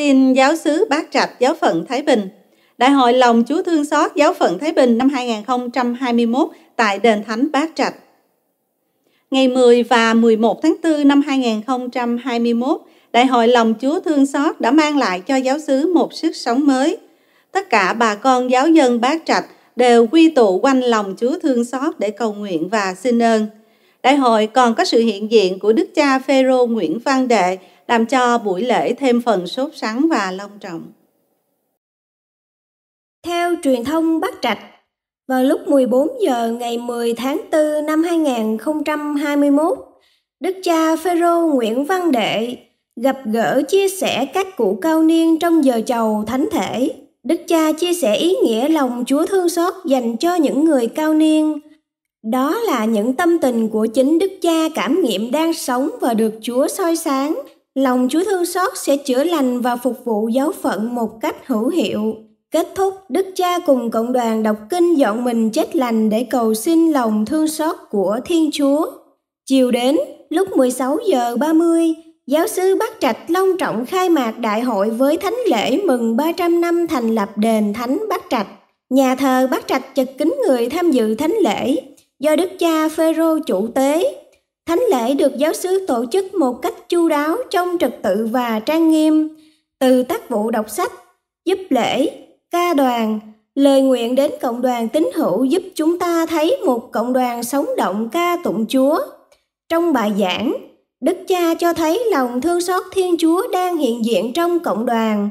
Tin giáo sứ Bát Trạch giáo phận Thái Bình Đại hội lòng Chúa Thương Xót Giáo phận Thái Bình năm 2021 tại Đền Thánh Bát Trạch. Ngày 10 và 11 tháng 4 năm 2021, Đại hội lòng Chúa Thương Xót đã mang lại cho giáo xứ một sức sống mới. Tất cả bà con giáo dân Bát Trạch đều quy tụ quanh lòng Chúa Thương Xót để cầu nguyện và xin ơn. Đại hội còn có sự hiện diện của Đức cha Phêrô Nguyễn Văn Đệ, làm cho buổi lễ thêm phần sốt sắng và long trọng. Theo truyền thông Bắc Trạch, vào lúc 14 giờ ngày 10 tháng 4 năm 2021, Đức cha Phêrô Nguyễn Văn Đệ gặp gỡ chia sẻ các cụ cao niên trong giờ chầu thánh thể. Đức cha chia sẻ ý nghĩa lòng Chúa thương xót dành cho những người cao niên. Đó là những tâm tình của chính Đức cha cảm nghiệm đang sống và được Chúa soi sáng lòng Chúa thương xót sẽ chữa lành và phục vụ giáo phận một cách hữu hiệu. Kết thúc, Đức Cha cùng cộng đoàn đọc kinh dọn mình chết lành để cầu xin lòng thương xót của Thiên Chúa. Chiều đến, lúc 16 giờ 30, giáo sư Bắc Trạch long trọng khai mạc đại hội với thánh lễ mừng 300 năm thành lập đền Thánh Bắc Trạch. Nhà thờ Bắc Trạch chật kính người tham dự thánh lễ do Đức Cha Phêrô chủ tế. Thánh lễ được giáo sứ tổ chức một cách chu đáo trong trật tự và trang nghiêm, từ tác vụ đọc sách, giúp lễ, ca đoàn, lời nguyện đến cộng đoàn tín hữu giúp chúng ta thấy một cộng đoàn sống động ca tụng Chúa. Trong bài giảng, Đức Cha cho thấy lòng thương xót Thiên Chúa đang hiện diện trong cộng đoàn.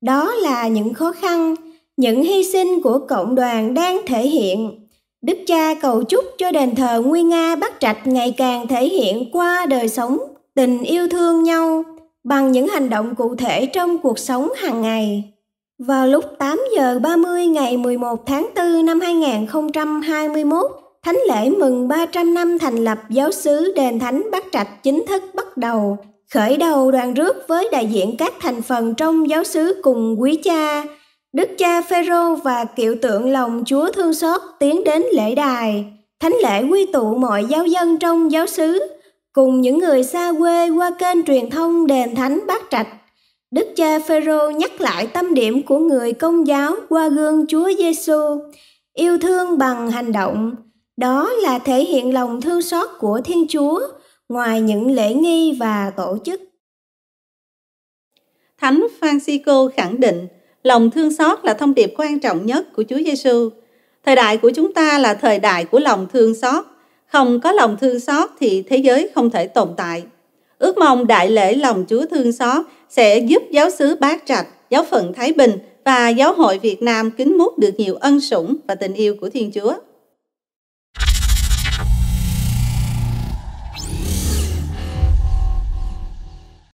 Đó là những khó khăn, những hy sinh của cộng đoàn đang thể hiện. Đức Cha cầu chúc cho đền thờ Nguy Nga Bắc Trạch ngày càng thể hiện qua đời sống tình yêu thương nhau bằng những hành động cụ thể trong cuộc sống hàng ngày. Vào lúc 8 giờ 30 ngày 11 tháng 4 năm 2021, Thánh lễ mừng 300 năm thành lập giáo xứ Đền Thánh Bắc Trạch chính thức bắt đầu, khởi đầu đoàn rước với đại diện các thành phần trong giáo xứ cùng quý cha, Đức cha Phêrô và kiệu tượng lòng Chúa thương xót tiến đến lễ đài. Thánh lễ quy tụ mọi giáo dân trong giáo xứ cùng những người xa quê qua kênh truyền thông đền thánh bát trạch đức cha phêrô nhắc lại tâm điểm của người công giáo qua gương chúa giêsu yêu thương bằng hành động đó là thể hiện lòng thương xót của thiên chúa ngoài những lễ nghi và tổ chức thánh francisco khẳng định lòng thương xót là thông điệp quan trọng nhất của chúa giêsu thời đại của chúng ta là thời đại của lòng thương xót không có lòng thương xót thì thế giới không thể tồn tại. Ước mong đại lễ lòng Chúa thương xót sẽ giúp giáo xứ Bát Trạch, giáo phận Thái Bình và giáo hội Việt Nam kính mút được nhiều ân sủng và tình yêu của Thiên Chúa.